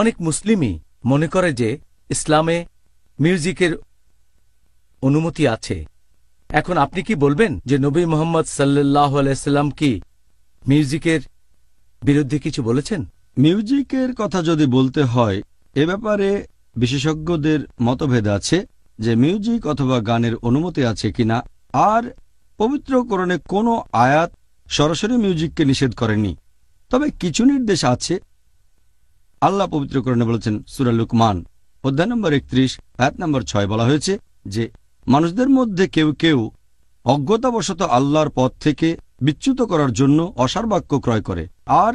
অনেক মুসলিমই মনে করে যে ইসলামে মিউজিকের অনুমতি আছে এখন আপনি কি বলবেন যে নবী মোহাম্মদ সাল্লাহ আলাইস্লাম কি মিউজিকের বিরুদ্ধে কিছু বলেছেন মিউজিকের কথা যদি বলতে হয় এ ব্যাপারে বিশেষজ্ঞদের মতভেদ আছে যে মিউজিক অথবা গানের অনুমতি আছে কিনা আর পবিত্রকরণে কোনো আয়াত সরাসরি মিউজিককে নিষেধ করেনি তবে কিছু নির্দেশ আছে আল্লাহ পবিত্রকরণে বলেছেন সুরা লুকমান অধ্যায় নম্বর একত্রিশ এক নম্বর ছয় বলা হয়েছে যে মানুষদের মধ্যে কেউ কেউ অজ্ঞতাবশত আল্লাহর পথ থেকে বিচ্যুত করার জন্য অসার বাক্য ক্রয় করে আর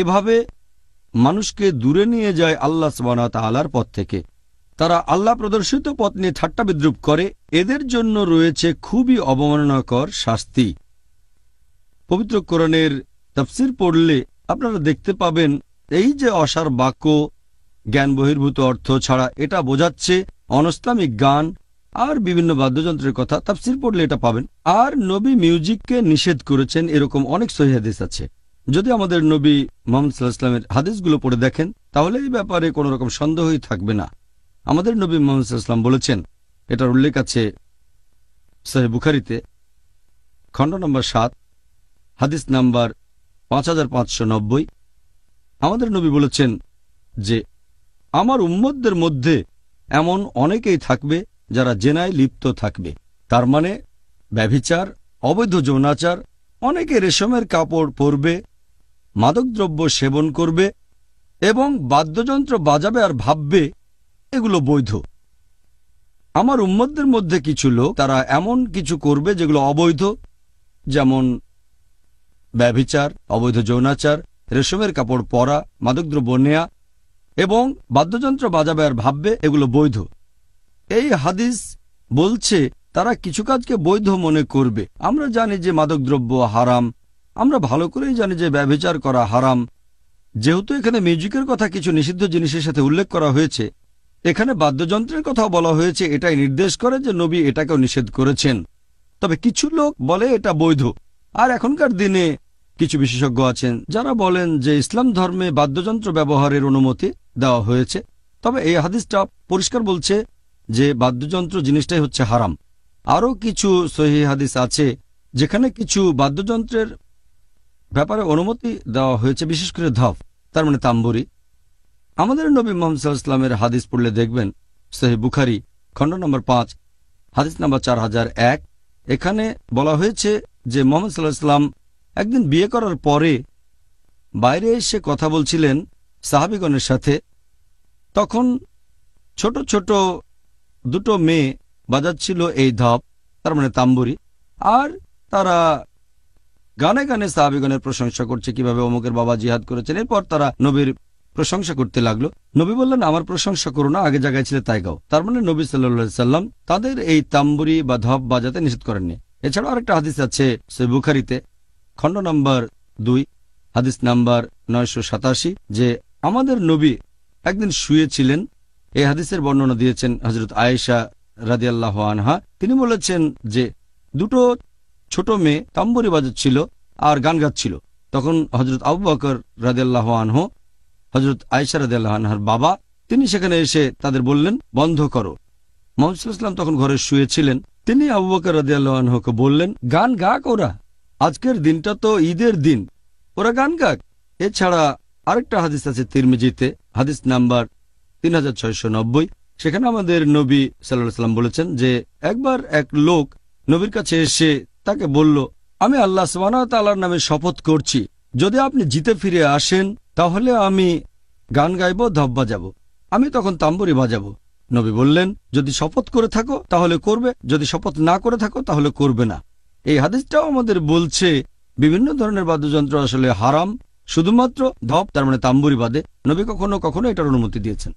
এভাবে মানুষকে দূরে নিয়ে যায় আল্লাহ সবানাত আল্লাহর পথ থেকে তারা আল্লাহ প্রদর্শিত পথ নিয়ে ঠাট্টা বিদ্রুপ করে এদের জন্য রয়েছে খুবই অবমাননাকর শাস্তি পবিত্র কোরআনের তফসির পড়লে আপনারা দেখতে পাবেন এই যে অসার বাক্য জ্ঞান বহির্ভূত অর্থ ছাড়া এটা বোঝাচ্ছে অনস্তামিক গান আর বিভিন্ন বাদ্যযন্ত্রের কথা তাফসির পড়লে এটা পাবেন আর নবী মিউজিককে নিষেধ করেছেন এরকম অনেক সহিহাদিস আছে যদি আমাদের নবী মোহাম্মদ ইসলামের হাদিসগুলো পড়ে দেখেন তাহলে এই ব্যাপারে কোনো রকম সন্দেহই থাকবে না আমাদের নবী মোহাম্মদ সাল্লাম বলেছেন এটার উল্লেখ আছে সাহেব বুখারিতে খণ্ড নম্বর সাত হাদিস নাম্বার পাঁচ হাজার পাঁচশো নব্বই আমাদের নবী বলেছেন যে আমার উম্মদদের মধ্যে এমন অনেকেই থাকবে যারা জেনায় লিপ্ত থাকবে তার মানে ব্যভিচার অবৈধ যৌনাচার অনেকে রেশমের কাপড় পরবে মাদকদ্রব্য সেবন করবে এবং বাদ্যযন্ত্র বাজাবে আর ভাববে এগুলো বৈধ আমার উম্মদদের মধ্যে কিছু লোক তারা এমন কিছু করবে যেগুলো অবৈধ যেমন ব্যভিচার অবৈধ যৌনাচার রেশমের কাপড় পরা মাদকদ্রব্য নেয়া এবং বাদ্যযন্ত্র বাজাবে ভাববে এগুলো বৈধ এই হাদিস বলছে তারা কিছু কাজকে বৈধ মনে করবে আমরা জানি যে মাদকদ্রব্য হারাম আমরা ভালো করেই জানি যে ব্যবচার করা হারাম যেহেতু এখানে মিউজিকের কথা কিছু নিষিদ্ধ জিনিসের সাথে উল্লেখ করা হয়েছে এখানে বাদ্যযন্ত্রের কথা বলা হয়েছে এটাই নির্দেশ করে যে নবী এটাকেও নিষেধ করেছেন তবে কিছু লোক বলে এটা বৈধ আর এখনকার দিনে কিছু বিশেষজ্ঞ আছেন যারা বলেন যে ইসলাম ধর্মে বাদ্যযন্ত্র ব্যবহারের অনুমতি দেওয়া হয়েছে তবে এই হাদিসটা পরিষ্কার বলছে যে বাদ্যযন্ত্র জিনিসটাই হচ্ছে হারাম আরও কিছু সহি হাদিস আছে যেখানে কিছু বাদ্যযন্ত্রের ব্যাপারে অনুমতি দেওয়া হয়েছে বিশেষ করে ধপ তার মানে তাম্বুরি আমাদের নবী মোহাম্মদ ইসলামের হাদিস পড়লে দেখবেন সহি বুখারি খণ্ড নম্বর পাঁচ হাদিস নম্বর চার হাজার এক এখানে বলা হয়েছে যে মোহাম্মদ সাল্লাহ ইসলাম একদিন বিয়ে করার পরে বাইরে এসে কথা বলছিলেন সাহাবিগণের সাথে তখন ছোট ছোট দুটো মেয়ে বাজাচ্ছিল এই ধপ তার মানে তাম্বুরি আর তারা গানে গানে সাহাবিগণের প্রশংসা করছে কিভাবে অমুকের বাবা জিহাদ করেছেন এরপর তারা নবীর প্রশংসা করতে লাগলো নবী বললেন আমার প্রশংসা করো না আগে জায়গায় ছিল তাই গাও তার মানে নবী সাল্লা সাল্লাম তাদের এই তাম্বুরি বা ধপ বাজাতে নিষেধ করেননি এছাড়াও আরেকটা হাদিস আছে সে বুখারিতে খণ্ড নম্বর দুই হাদিস নাম্বার নয়শো যে আমাদের নবী একদিন শুয়েছিলেন এই হাদিসের বর্ণনা দিয়েছেন হজরত আয়েশা রাজিয়াল্লাহ আনহা তিনি বলেছেন যে দুটো ছোট মেয়ে তাম্বরি বাজাচ্ছিল আর গান গাচ্ছিল তখন হজরত আবু বাকর রাজিয়াল্লাহ আনহ হজরত আয়েশা রাজিয়াল্লাহ আনহার বাবা তিনি সেখানে এসে তাদের বললেন বন্ধ করো মোহাম্মদ তখন ঘরে শুয়েছিলেন তিনি আবু বাকর রাজিয়াল্লাহ আনহকে বললেন গান গাক ওরা আজকের দিনটা তো ঈদের দিন ওরা গান গাক এছাড়া আরেকটা হাদিস আছে তিরমিজিতে হাদিস নাম্বার তিন সেখানে আমাদের নবী সাল্লাহ সাল্লাম বলেছেন যে একবার এক লোক নবীর কাছে এসে তাকে বলল আমি আল্লাহ সালার নামে শপথ করছি যদি আপনি জিতে ফিরে আসেন তাহলে আমি গান গাইব ধব বাজাবো আমি তখন তাম্বরি বাজাবো নবী বললেন যদি শপথ করে থাকো তাহলে করবে যদি শপথ না করে থাকো তাহলে করবে না এই হাদিসটাও আমাদের বলছে বিভিন্ন ধরনের বাদ্যযন্ত্র আসলে হারাম শুধুমাত্র ধপ তার মানে তাম্বুরি বাদে নবী কখনো কখনো এটার অনুমতি দিয়েছেন